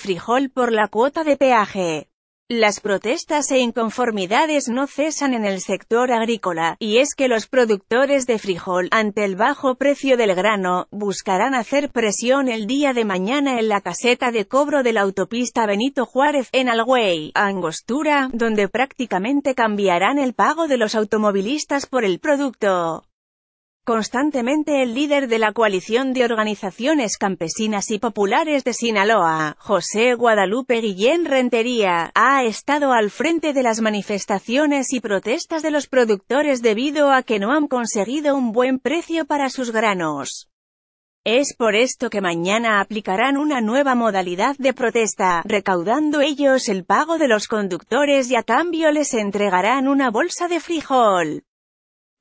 Frijol por la cuota de peaje. Las protestas e inconformidades no cesan en el sector agrícola, y es que los productores de frijol, ante el bajo precio del grano, buscarán hacer presión el día de mañana en la caseta de cobro de la autopista Benito Juárez, en Algüey, Angostura, donde prácticamente cambiarán el pago de los automovilistas por el producto. Constantemente el líder de la coalición de organizaciones campesinas y populares de Sinaloa, José Guadalupe Guillén Rentería, ha estado al frente de las manifestaciones y protestas de los productores debido a que no han conseguido un buen precio para sus granos. Es por esto que mañana aplicarán una nueva modalidad de protesta, recaudando ellos el pago de los conductores y a cambio les entregarán una bolsa de frijol.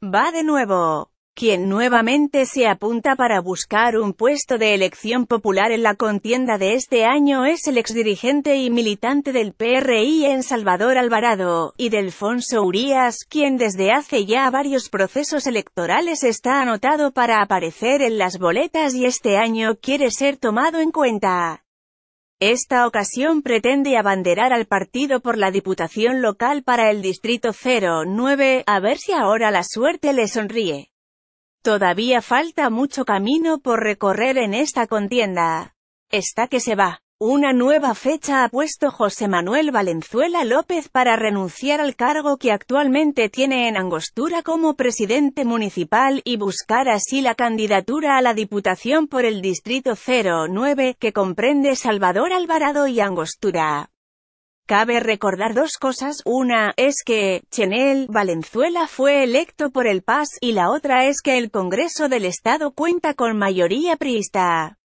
Va de nuevo quien nuevamente se apunta para buscar un puesto de elección popular en la contienda de este año es el exdirigente y militante del PRI en Salvador Alvarado, y Delfonso Urías, quien desde hace ya varios procesos electorales está anotado para aparecer en las boletas y este año quiere ser tomado en cuenta. Esta ocasión pretende abanderar al partido por la Diputación Local para el Distrito 09, a ver si ahora la suerte le sonríe. Todavía falta mucho camino por recorrer en esta contienda. Está que se va. Una nueva fecha ha puesto José Manuel Valenzuela López para renunciar al cargo que actualmente tiene en Angostura como presidente municipal y buscar así la candidatura a la Diputación por el Distrito 09, que comprende Salvador Alvarado y Angostura. Cabe recordar dos cosas, una, es que, Chenel, Valenzuela fue electo por el PAS, y la otra es que el Congreso del Estado cuenta con mayoría priista.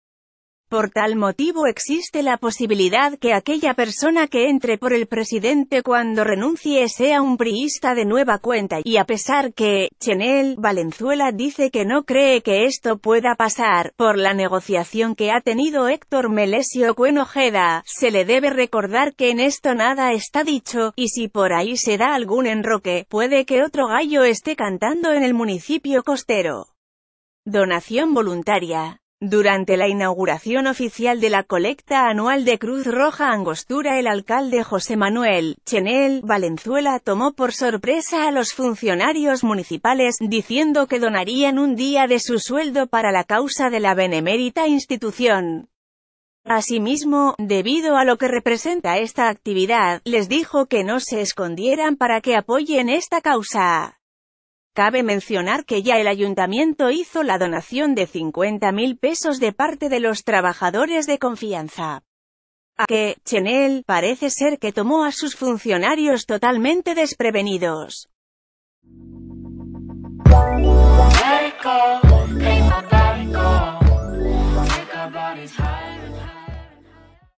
Por tal motivo existe la posibilidad que aquella persona que entre por el presidente cuando renuncie sea un priista de nueva cuenta, y a pesar que, Chenel Valenzuela dice que no cree que esto pueda pasar, por la negociación que ha tenido Héctor Melesio Cuenojeda, se le debe recordar que en esto nada está dicho, y si por ahí se da algún enroque, puede que otro gallo esté cantando en el municipio costero. Donación voluntaria durante la inauguración oficial de la colecta anual de Cruz Roja Angostura el alcalde José Manuel Chenel Valenzuela tomó por sorpresa a los funcionarios municipales, diciendo que donarían un día de su sueldo para la causa de la benemérita institución. Asimismo, debido a lo que representa esta actividad, les dijo que no se escondieran para que apoyen esta causa. Cabe mencionar que ya el ayuntamiento hizo la donación de 50.000 pesos de parte de los trabajadores de confianza. A que, Chenel, parece ser que tomó a sus funcionarios totalmente desprevenidos.